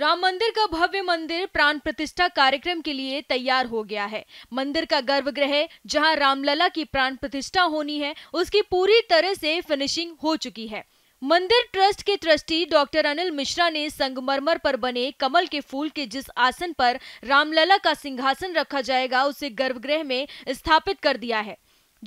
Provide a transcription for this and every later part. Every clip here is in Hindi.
राम मंदिर का भव्य मंदिर प्राण प्रतिष्ठा कार्यक्रम के लिए तैयार हो गया है मंदिर का गर्भगृह जहां रामलला की प्राण प्रतिष्ठा होनी है उसकी पूरी तरह से फिनिशिंग हो चुकी है मंदिर ट्रस्ट के ट्रस्टी डॉक्टर अनिल मिश्रा ने संगमरमर पर बने कमल के फूल के जिस आसन पर रामलला का सिंहासन रखा जाएगा उसे गर्भगृह में स्थापित कर दिया है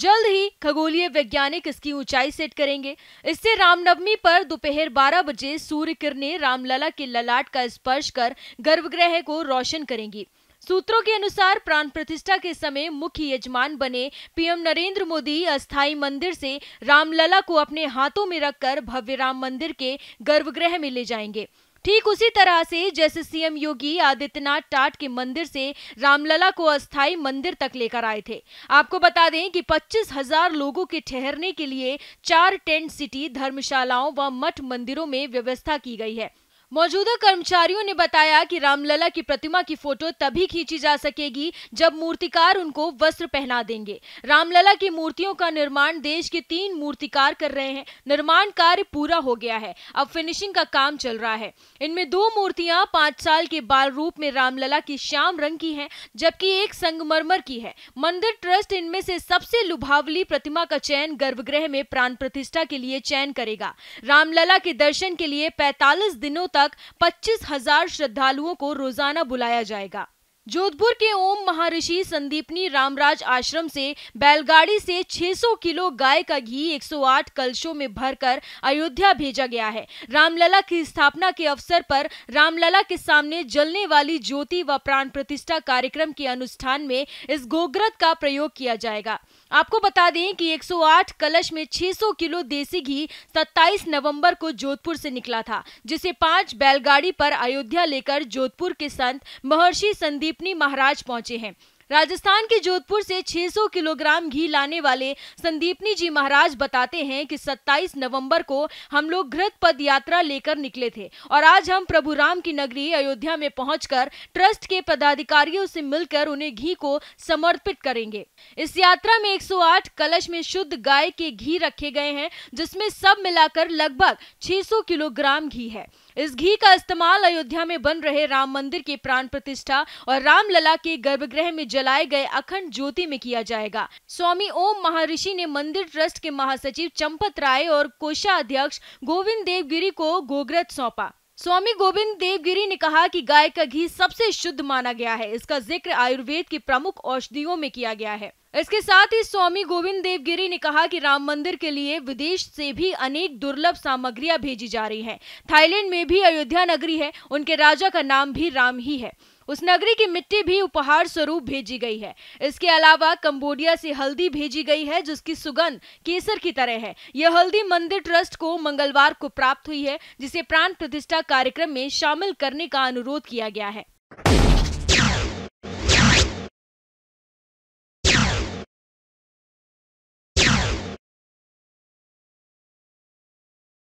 जल्द ही खगोलीय वैज्ञानिक इसकी ऊंचाई सेट करेंगे इससे रामनवमी पर दोपहर 12 बजे सूर्य किरणें रामलला के ललाट का स्पर्श कर गर्भगृह को रोशन करेंगी सूत्रों के अनुसार प्राण प्रतिष्ठा के समय मुख्य यजमान बने पीएम नरेंद्र मोदी अस्थाई मंदिर से रामलला को अपने हाथों में रखकर भव्य राम मंदिर के गर्भगृह में ले जाएंगे ठीक उसी तरह से जैसे सीएम योगी आदित्यनाथ टाट के मंदिर से रामलला को अस्थायी मंदिर तक लेकर आए थे आपको बता दें कि पच्चीस हजार लोगों के ठहरने के लिए चार टेंट सिटी धर्मशालाओं व मठ मंदिरों में व्यवस्था की गई है मौजूदा कर्मचारियों ने बताया कि रामलला की प्रतिमा की फोटो तभी खींची जा सकेगी जब मूर्तिकार उनको वस्त्र पहना देंगे रामलला की मूर्तियों का निर्माण देश के तीन मूर्तिकार कर रहे हैं निर्माण कार्य पूरा हो गया है अब फिनिशिंग का काम चल रहा है इनमें दो मूर्तियां पांच साल के बाल रूप में रामलला की श्याम रंग की है जबकि एक संगमरमर की है मंदिर ट्रस्ट इनमें से सबसे लुभावली प्रतिमा का चयन गर्भगृह में प्राण प्रतिष्ठा के लिए चयन करेगा रामलला के दर्शन के लिए पैतालीस दिनों तक तक 25,000 श्रद्धालुओं को रोजाना बुलाया जाएगा जोधपुर के ओम महर्षि संदीपनी रामराज आश्रम से बैलगाड़ी से 600 किलो गाय का घी 108 कलशों में भरकर अयोध्या भेजा गया है रामलला की स्थापना के अवसर पर रामलला के सामने जलने वाली ज्योति व प्राण प्रतिष्ठा कार्यक्रम के अनुष्ठान में इस गोग्रत का प्रयोग किया जाएगा आपको बता दें कि 108 कलश में 600 किलो देसी घी 27 नवंबर को जोधपुर से निकला था जिसे पांच बैलगाड़ी पर अयोध्या लेकर जोधपुर के संत महर्षि संदीप टिपनी महाराज पहुंचे हैं राजस्थान के जोधपुर से 600 किलोग्राम घी लाने वाले संदीपनी जी महाराज बताते हैं कि 27 नवंबर को हम लोग घृत पद यात्रा लेकर निकले थे और आज हम प्रभु राम की नगरी अयोध्या में पहुंचकर ट्रस्ट के पदाधिकारियों से मिलकर उन्हें घी को समर्पित करेंगे इस यात्रा में 108 कलश में शुद्ध गाय के घी रखे गए हैं जिसमे सब मिलाकर लगभग छह किलोग्राम घी है इस घी का इस्तेमाल अयोध्या में बन रहे राम मंदिर की प्राण प्रतिष्ठा और रामलला के गर्भगृह में जलाए गए अखंड ज्योति में किया जाएगा स्वामी ओम महर्षि ने मंदिर ट्रस्ट के महासचिव चंपत राय और कोषाध्यक्ष गोविंद देवगिरी को गोग्रत सौंपा स्वामी गोविंद देवगिरी ने कहा कि गाय का घी सबसे शुद्ध माना गया है इसका जिक्र आयुर्वेद की प्रमुख औषधियों में किया गया है इसके साथ ही स्वामी गोविंद देवगिरी ने कहा कि राम मंदिर के लिए विदेश से भी अनेक दुर्लभ सामग्रियां भेजी जा रही हैं। थाईलैंड में भी अयोध्या नगरी है उनके राजा का नाम भी राम ही है उस नगरी की मिट्टी भी उपहार स्वरूप भेजी गई है इसके अलावा कंबोडिया से हल्दी भेजी गई है जिसकी सुगंध केसर की तरह है यह हल्दी मंदिर ट्रस्ट को मंगलवार को प्राप्त हुई है जिसे प्राण प्रतिष्ठा कार्यक्रम में शामिल करने का अनुरोध किया गया है